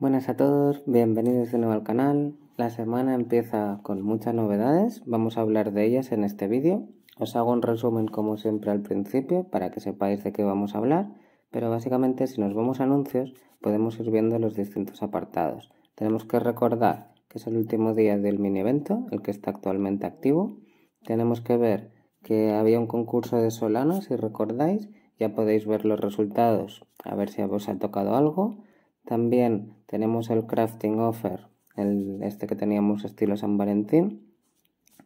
Buenas a todos, bienvenidos de nuevo al canal. La semana empieza con muchas novedades, vamos a hablar de ellas en este vídeo. Os hago un resumen como siempre al principio para que sepáis de qué vamos a hablar, pero básicamente si nos vamos anuncios podemos ir viendo los distintos apartados. Tenemos que recordar que es el último día del mini evento, el que está actualmente activo. Tenemos que ver que había un concurso de Solano, si recordáis, ya podéis ver los resultados, a ver si os ha tocado algo también tenemos el crafting offer, el, este que teníamos estilo San Valentín.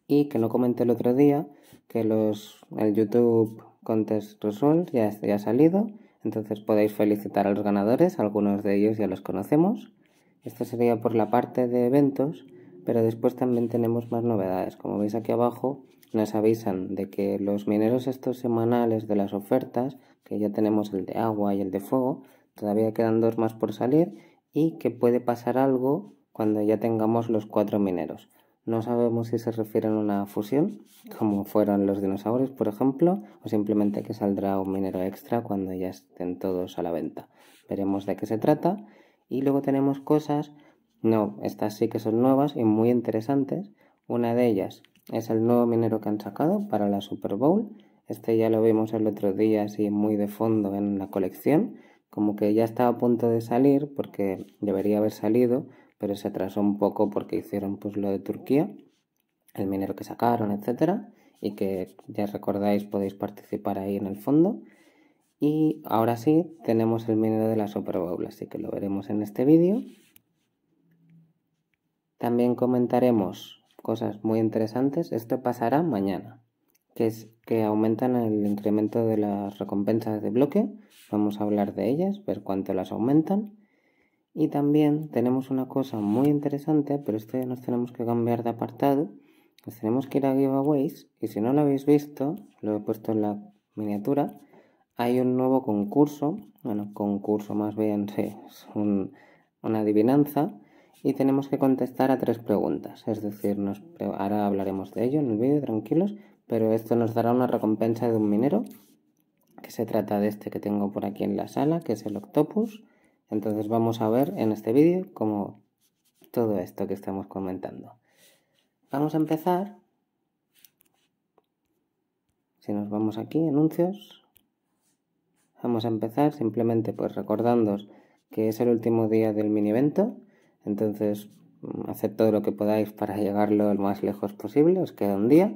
Y que no comenté el otro día, que los, el YouTube Contest Results ya, ya ha salido. Entonces podéis felicitar a los ganadores, algunos de ellos ya los conocemos. Esto sería por la parte de eventos, pero después también tenemos más novedades. Como veis aquí abajo, nos avisan de que los mineros estos semanales de las ofertas, que ya tenemos el de agua y el de fuego, todavía quedan dos más por salir y que puede pasar algo cuando ya tengamos los cuatro mineros. No sabemos si se refieren a una fusión, como fueron los dinosaurios, por ejemplo, o simplemente que saldrá un minero extra cuando ya estén todos a la venta. Veremos de qué se trata. Y luego tenemos cosas, no, estas sí que son nuevas y muy interesantes. Una de ellas es el nuevo minero que han sacado para la Super Bowl. Este ya lo vimos el otro día así muy de fondo en la colección como que ya estaba a punto de salir porque debería haber salido, pero se atrasó un poco porque hicieron pues lo de Turquía, el minero que sacaron, etcétera, y que ya recordáis podéis participar ahí en el fondo. Y ahora sí tenemos el minero de la Super así que lo veremos en este vídeo. También comentaremos cosas muy interesantes. Esto pasará mañana que, es, que aumentan el incremento de las recompensas de bloque. Vamos a hablar de ellas, ver cuánto las aumentan. Y también tenemos una cosa muy interesante, pero esto ya nos tenemos que cambiar de apartado. Nos tenemos que ir a giveaways y si no lo habéis visto, lo he puesto en la miniatura, hay un nuevo concurso, bueno, concurso más bien, es un, una adivinanza y tenemos que contestar a tres preguntas. Es decir, ahora hablaremos de ello en el vídeo, tranquilos, pero esto nos dará una recompensa de un minero, que se trata de este que tengo por aquí en la sala, que es el Octopus. Entonces vamos a ver en este vídeo cómo todo esto que estamos comentando. Vamos a empezar. Si nos vamos aquí, anuncios. Vamos a empezar simplemente pues recordándoos que es el último día del mini evento. Entonces, mm, haced todo lo que podáis para llegarlo lo más lejos posible. Os queda un día.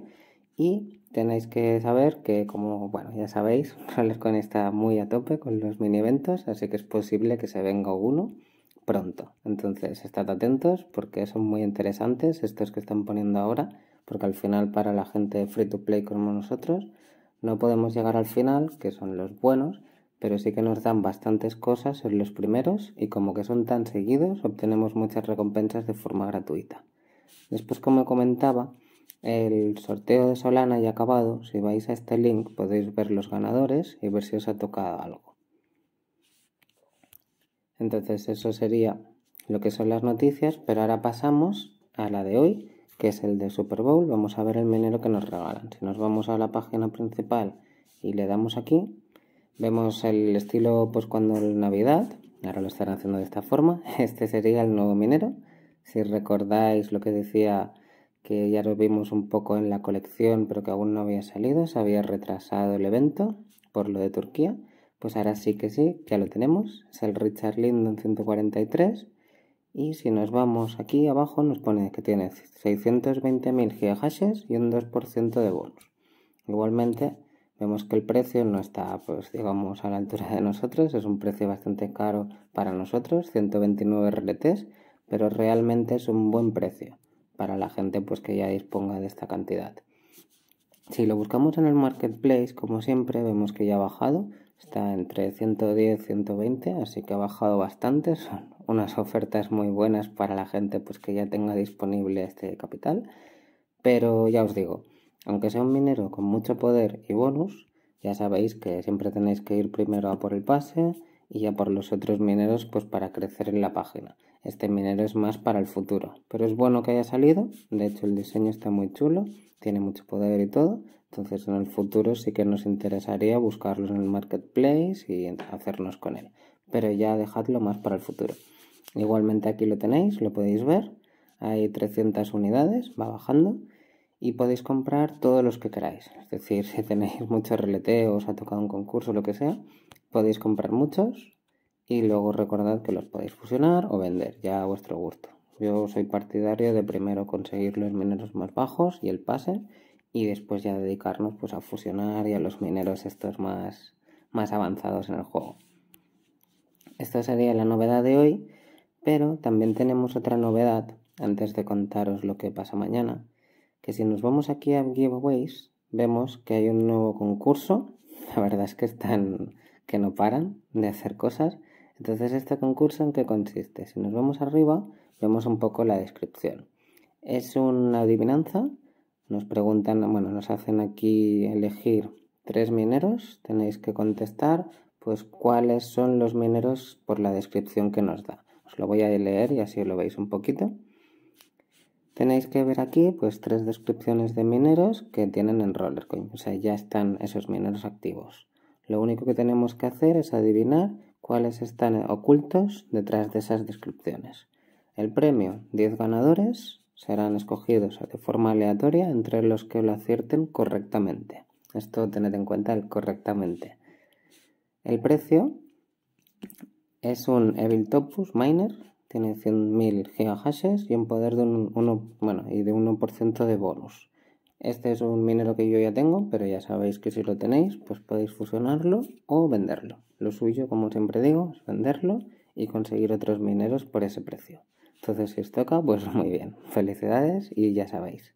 Y tenéis que saber que, como bueno, ya sabéis, con está muy a tope con los mini eventos, así que es posible que se venga uno pronto. Entonces, estad atentos porque son muy interesantes estos que están poniendo ahora, porque al final para la gente free to play como nosotros, no podemos llegar al final, que son los buenos, pero sí que nos dan bastantes cosas en los primeros y como que son tan seguidos, obtenemos muchas recompensas de forma gratuita. Después, como comentaba, el sorteo de Solana ya ha acabado, si vais a este link podéis ver los ganadores y ver si os ha tocado algo. Entonces eso sería lo que son las noticias, pero ahora pasamos a la de hoy, que es el de Super Bowl. Vamos a ver el minero que nos regalan. Si nos vamos a la página principal y le damos aquí, vemos el estilo pues cuando Navidad, ahora lo estarán haciendo de esta forma. Este sería el nuevo minero. Si recordáis lo que decía que ya lo vimos un poco en la colección, pero que aún no había salido, se había retrasado el evento por lo de Turquía. Pues ahora sí que sí, ya lo tenemos. Es el Richard Lindon 143. Y si nos vamos aquí abajo, nos pone que tiene 620.000 gigahashes y un 2% de bonus. Igualmente, vemos que el precio no está, pues digamos, a la altura de nosotros. Es un precio bastante caro para nosotros, 129 RLTs, pero realmente es un buen precio para la gente pues que ya disponga de esta cantidad. Si lo buscamos en el marketplace, como siempre, vemos que ya ha bajado, está entre 110 y 120, así que ha bajado bastante, son unas ofertas muy buenas para la gente pues que ya tenga disponible este capital, pero ya os digo, aunque sea un minero con mucho poder y bonus, ya sabéis que siempre tenéis que ir primero a por el pase y ya por los otros mineros pues para crecer en la página. Este minero es más para el futuro, pero es bueno que haya salido. De hecho, el diseño está muy chulo, tiene mucho poder y todo. Entonces, en el futuro sí que nos interesaría buscarlos en el marketplace y hacernos con él. Pero ya dejadlo más para el futuro. Igualmente aquí lo tenéis, lo podéis ver. Hay 300 unidades, va bajando. Y podéis comprar todos los que queráis. Es decir, si tenéis muchos releteos, ha tocado un concurso, lo que sea, podéis comprar muchos y luego recordad que los podéis fusionar o vender, ya a vuestro gusto. Yo soy partidario de primero conseguir los mineros más bajos y el pase y después ya dedicarnos pues a fusionar y a los mineros estos más, más avanzados en el juego. Esta sería la novedad de hoy, pero también tenemos otra novedad antes de contaros lo que pasa mañana, que si nos vamos aquí a giveaways, vemos que hay un nuevo concurso, la verdad es que están que no paran de hacer cosas entonces, ¿este concurso en qué consiste? Si nos vamos arriba, vemos un poco la descripción. Es una adivinanza. Nos preguntan, bueno, nos hacen aquí elegir tres mineros. Tenéis que contestar, pues, cuáles son los mineros por la descripción que nos da. Os lo voy a leer y así lo veis un poquito. Tenéis que ver aquí, pues, tres descripciones de mineros que tienen en Rollercoin. O sea, ya están esos mineros activos. Lo único que tenemos que hacer es adivinar cuáles están ocultos detrás de esas descripciones. El premio, 10 ganadores, serán escogidos de forma aleatoria entre los que lo acierten correctamente. Esto tened en cuenta correctamente. El precio es un Evil Topus Miner, tiene 100.000 gigahashes y un poder de bueno, y de 1% de bonus. Este es un minero que yo ya tengo, pero ya sabéis que si lo tenéis, pues podéis fusionarlo o venderlo. Lo suyo, como siempre digo, es venderlo y conseguir otros mineros por ese precio. Entonces, si os toca, pues muy bien. Felicidades y ya sabéis.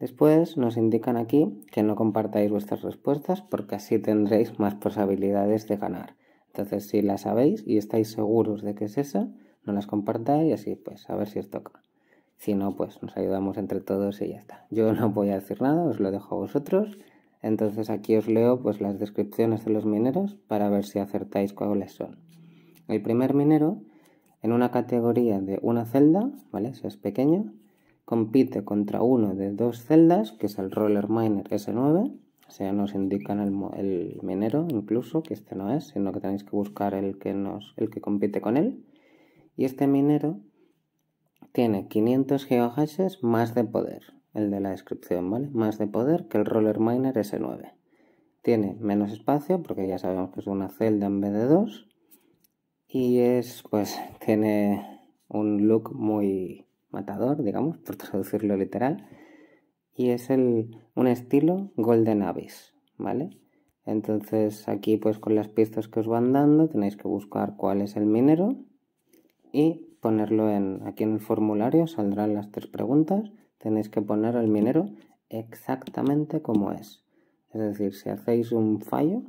Después nos indican aquí que no compartáis vuestras respuestas porque así tendréis más posibilidades de ganar. Entonces, si las sabéis y estáis seguros de que es esa, no las compartáis y así pues a ver si os toca. Si no, pues nos ayudamos entre todos y ya está. Yo no voy a decir nada, os lo dejo a vosotros entonces aquí os leo pues las descripciones de los mineros para ver si acertáis cuáles son. El primer minero, en una categoría de una celda, ¿vale? Si es pequeño, compite contra uno de dos celdas, que es el Roller Miner S9. O sea, nos indican el, minero incluso, que este no es, sino que tenéis que buscar el que, nos, el que compite con él. Y este minero tiene 500 geohashes más de poder, el de la descripción, ¿vale? Más de poder que el Roller Miner S9. Tiene menos espacio porque ya sabemos que es una celda en vez de dos. Y es, pues, tiene un look muy matador, digamos, por traducirlo literal. Y es un estilo Golden Abyss, ¿vale? Entonces aquí pues con las pistas que os van dando tenéis que buscar cuál es el minero y ponerlo en, aquí en el formulario, saldrán las tres preguntas tenéis que poner el minero exactamente como es. Es decir, si hacéis un fallo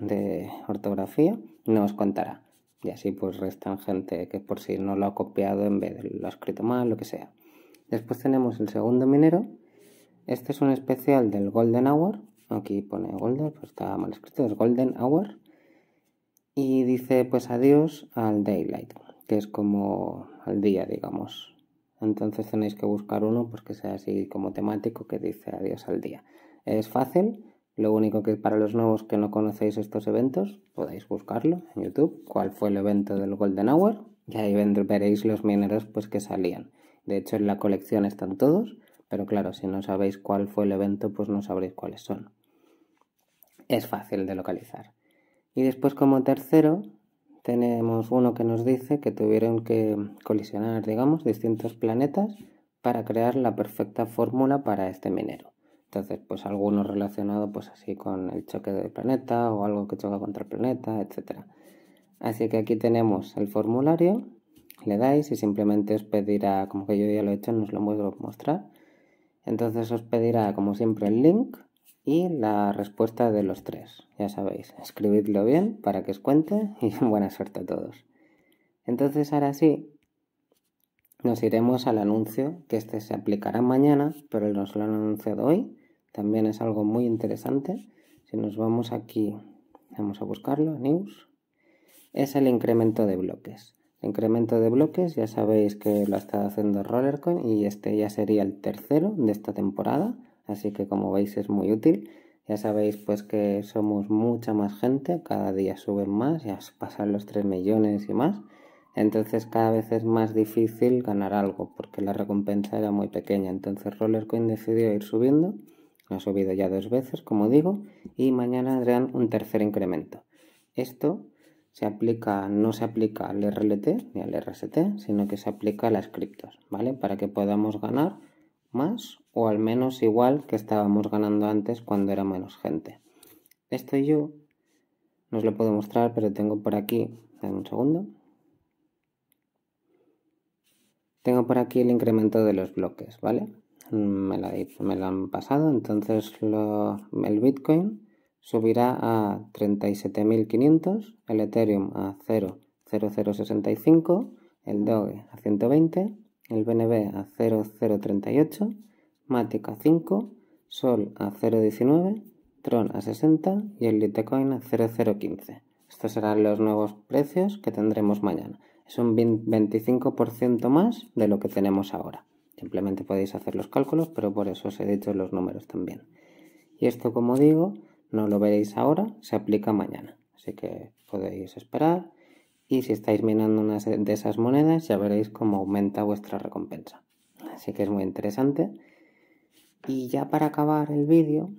de ortografía, no os contará. Y así pues restan gente que por si no lo ha copiado en vez de lo ha escrito mal, lo que sea. Después tenemos el segundo minero. Este es un especial del Golden Hour. Aquí pone Golden, pues está mal escrito, es Golden Hour. Y dice pues adiós al Daylight, que es como al día, digamos, entonces tenéis que buscar uno pues que sea así como temático que dice adiós al día. Es fácil, lo único que para los nuevos que no conocéis estos eventos, podéis buscarlo en YouTube, cuál fue el evento del Golden Hour, y ahí veréis los mineros pues que salían. De hecho, en la colección están todos, pero claro, si no sabéis cuál fue el evento, pues no sabréis cuáles son. Es fácil de localizar. Y después como tercero, tenemos uno que nos dice que tuvieron que colisionar, digamos, distintos planetas para crear la perfecta fórmula para este minero. Entonces, pues alguno relacionado pues así con el choque del planeta o algo que choca contra el planeta, etc. Así que aquí tenemos el formulario, le dais y simplemente os pedirá, como que yo ya lo he hecho, nos lo puedo mostrar. Entonces os pedirá, como siempre, el link y la respuesta de los tres. Ya sabéis, escribidlo bien para que os cuente y buena suerte a todos. Entonces ahora sí, nos iremos al anuncio, que este se aplicará mañana, pero nos lo han anunciado hoy. También es algo muy interesante. Si nos vamos aquí, vamos a buscarlo, news, es el incremento de bloques. El incremento de bloques, ya sabéis que lo ha estado haciendo Rollercoin y este ya sería el tercero de esta temporada así que como veis es muy útil. Ya sabéis pues que somos mucha más gente, cada día suben más, ya pasan los 3 millones y más. Entonces cada vez es más difícil ganar algo porque la recompensa era muy pequeña. Entonces Rollercoin decidió ir subiendo, ha subido ya dos veces como digo, y mañana harán un tercer incremento. Esto se aplica, no se aplica al RLT ni al RST, sino que se aplica a las criptos, ¿vale? Para que podamos ganar más o al menos igual que estábamos ganando antes cuando era menos gente. Esto yo no os lo puedo mostrar, pero tengo por aquí, en un segundo. Tengo por aquí el incremento de los bloques, ¿vale? Me lo han pasado, entonces el Bitcoin subirá a 37.500, el Ethereum a 0.0065, el Doge a 120 el BNB a 0,038, Matic a 5, Sol a 0,19, Tron a 60 y el Litecoin a 0,015. Estos serán los nuevos precios que tendremos mañana. Es un 25% más de lo que tenemos ahora. Simplemente podéis hacer los cálculos, pero por eso os he dicho los números también. Y esto, como digo, no lo veréis ahora, se aplica mañana. Así que podéis esperar y si estáis minando una de esas monedas ya veréis cómo aumenta vuestra recompensa. Así que es muy interesante. Y ya para acabar el vídeo,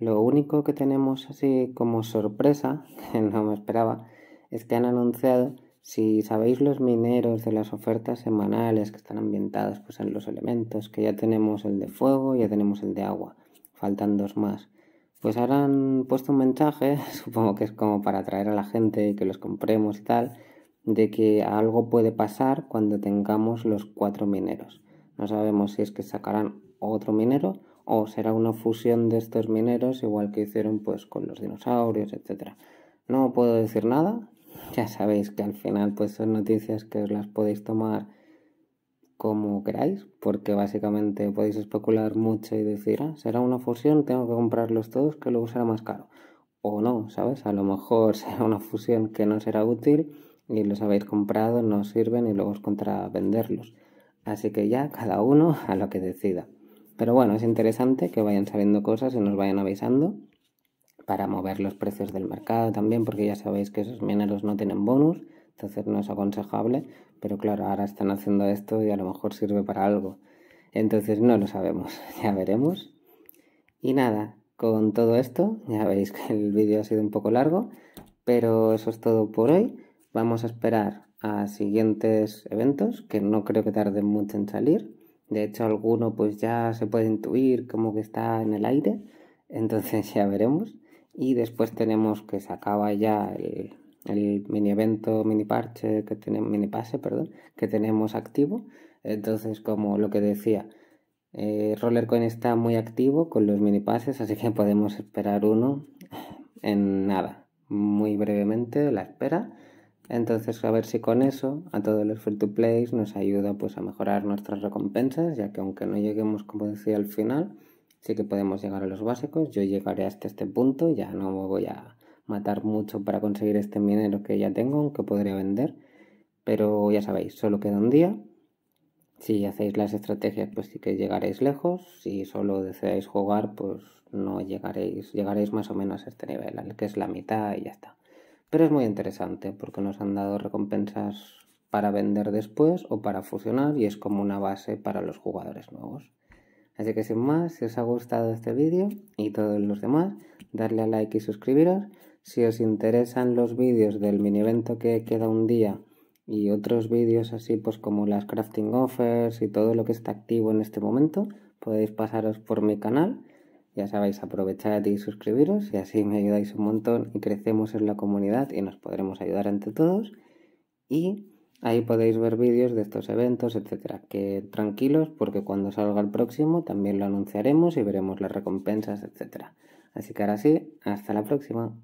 lo único que tenemos así como sorpresa, que no me esperaba, es que han anunciado, si sabéis los mineros de las ofertas semanales que están ambientadas pues, en los elementos, que ya tenemos el de fuego, ya tenemos el de agua, faltan dos más pues ahora han puesto un mensaje, supongo que es como para atraer a la gente y que los compremos y tal, de que algo puede pasar cuando tengamos los cuatro mineros. No sabemos si es que sacarán otro minero o será una fusión de estos mineros igual que hicieron pues con los dinosaurios, etcétera. No puedo decir nada, ya sabéis que al final pues son noticias que os las podéis tomar como queráis, porque básicamente podéis especular mucho y decir, ah, será una fusión, tengo que comprarlos todos, que luego será más caro. O no, ¿sabes? A lo mejor será una fusión que no será útil y los habéis comprado, no sirven y luego os contra venderlos. Así que ya, cada uno a lo que decida. Pero bueno, es interesante que vayan saliendo cosas y nos vayan avisando para mover los precios del mercado también, porque ya sabéis que esos mineros no tienen bonus hacernos no es aconsejable, pero claro, ahora están haciendo esto y a lo mejor sirve para algo. Entonces no lo sabemos, ya veremos. Y nada, con todo esto, ya veis que el vídeo ha sido un poco largo, pero eso es todo por hoy. Vamos a esperar a siguientes eventos, que no creo que tarden mucho en salir. De hecho, alguno pues ya se puede intuir como que está en el aire, entonces ya veremos. Y después tenemos que se acaba ya el el mini evento, mini parche que tenemos, mini pase, perdón, que tenemos activo. Entonces, como lo que decía, eh, Rollercoin está muy activo con los mini pases, así que podemos esperar uno en nada, muy brevemente la espera. Entonces, a ver si con eso, a todos los free to play nos ayuda pues a mejorar nuestras recompensas, ya que aunque no lleguemos, como decía, al final, sí que podemos llegar a los básicos. Yo llegaré hasta este punto, ya no voy a matar mucho para conseguir este minero que ya tengo, aunque podría vender. Pero ya sabéis, solo queda un día. Si hacéis las estrategias, pues sí que llegaréis lejos. Si solo deseáis jugar, pues no llegaréis. Llegaréis más o menos a este nivel, al que es la mitad y ya está. Pero es muy interesante porque nos han dado recompensas para vender después o para fusionar y es como una base para los jugadores nuevos. Así que sin más, si os ha gustado este vídeo y todos los demás, darle a like y suscribiros. Si os interesan los vídeos del mini evento que queda un día y otros vídeos así pues como las crafting offers y todo lo que está activo en este momento, podéis pasaros por mi canal. Ya sabéis, aprovechad y suscribiros y así me ayudáis un montón y crecemos en la comunidad y nos podremos ayudar entre todos. Y ahí podéis ver vídeos de estos eventos, etcétera. Que tranquilos porque cuando salga el próximo también lo anunciaremos y veremos las recompensas, etcétera. Así que ahora sí, hasta la próxima.